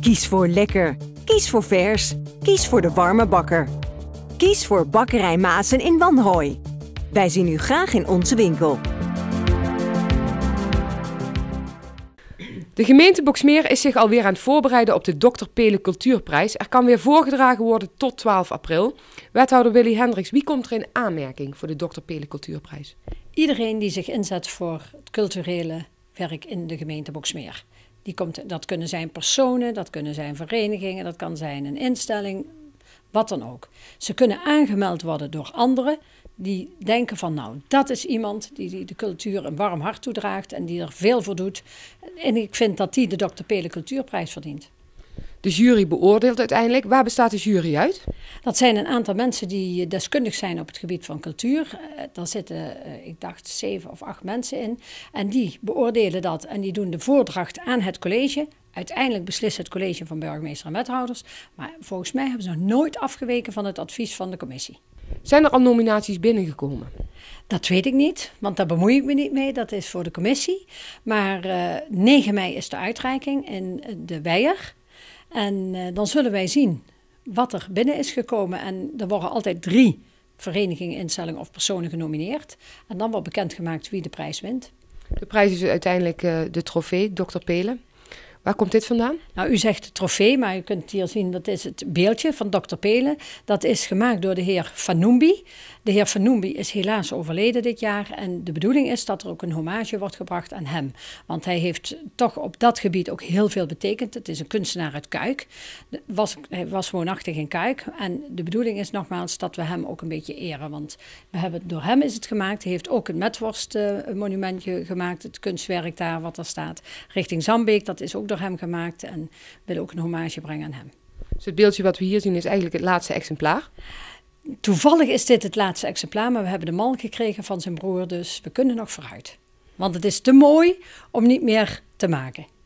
Kies voor lekker. Kies voor vers. Kies voor de warme bakker. Kies voor Bakkerij Maasen in Wanhooi. Wij zien u graag in onze winkel. De gemeente Boksmeer is zich alweer aan het voorbereiden op de Dr. Pelen Cultuurprijs. Er kan weer voorgedragen worden tot 12 april. Wethouder Willy Hendricks, wie komt er in aanmerking voor de Dr. Pelen Cultuurprijs? Iedereen die zich inzet voor het culturele werk in de gemeente Boksmeer. Die komt, dat kunnen zijn personen, dat kunnen zijn verenigingen, dat kan zijn een instelling, wat dan ook. Ze kunnen aangemeld worden door anderen die denken van nou, dat is iemand die, de cultuur een warm hart toedraagt en die er veel voor doet. En ik vind dat die de Dr. Pele Cultuurprijs verdient. De jury beoordeelt uiteindelijk. Waar bestaat de jury uit? Dat zijn een aantal mensen die eh, deskundig zijn op het gebied van cultuur. Eh, daar zitten, eh, ik dacht, zeven of acht mensen in. En die beoordelen dat en die doen de voordracht aan het college. Uiteindelijk beslist het college van burgemeester en wethouders. Maar volgens mij hebben ze nog nooit afgeweken van het advies van de commissie. Zijn er al nominaties binnengekomen? Dat weet ik niet, want daar bemoei ik me niet mee. Dat is voor de commissie. Maar 9 mei is de uitreiking in de Weijer. En eh, dan zullen wij zien wat er binnen is gekomen. En er worden altijd drie verenigingen, instellingen of personen genomineerd. En dan wordt bekendgemaakt wie de prijs wint. De prijs is uiteindelijk eh, de trofee, Dr. Pelen. Waar komt dit vandaan? Nou, u zegt trofee, maar u kunt hier zien dat is het beeldje van dokter Pelen. Dat is gemaakt door de heer Fanoumbi. De heer Vanumbi is helaas overleden dit jaar en de bedoeling is dat er ook een hommage wordt gebracht aan hem. Want hij heeft toch op dat gebied ook heel veel betekend. Het is een kunstenaar uit Kuik. Was, hij was woonachtig in Kuik en de bedoeling is nogmaals dat we hem ook een beetje eren. Want we hebben, door hem is het gemaakt. Hij heeft ook een metworstmonumentje monumentje gemaakt, het kunstwerk daar wat er staat. Richting Zambeek, dat is ook door hem gemaakt en willen ook een hommage brengen aan hem. Dus het beeldje wat we hier zien is eigenlijk het laatste exemplaar? Toevallig is dit het laatste exemplaar, maar we hebben de man gekregen van zijn broer, dus we kunnen nog vooruit. Want het is te mooi om niet meer te maken.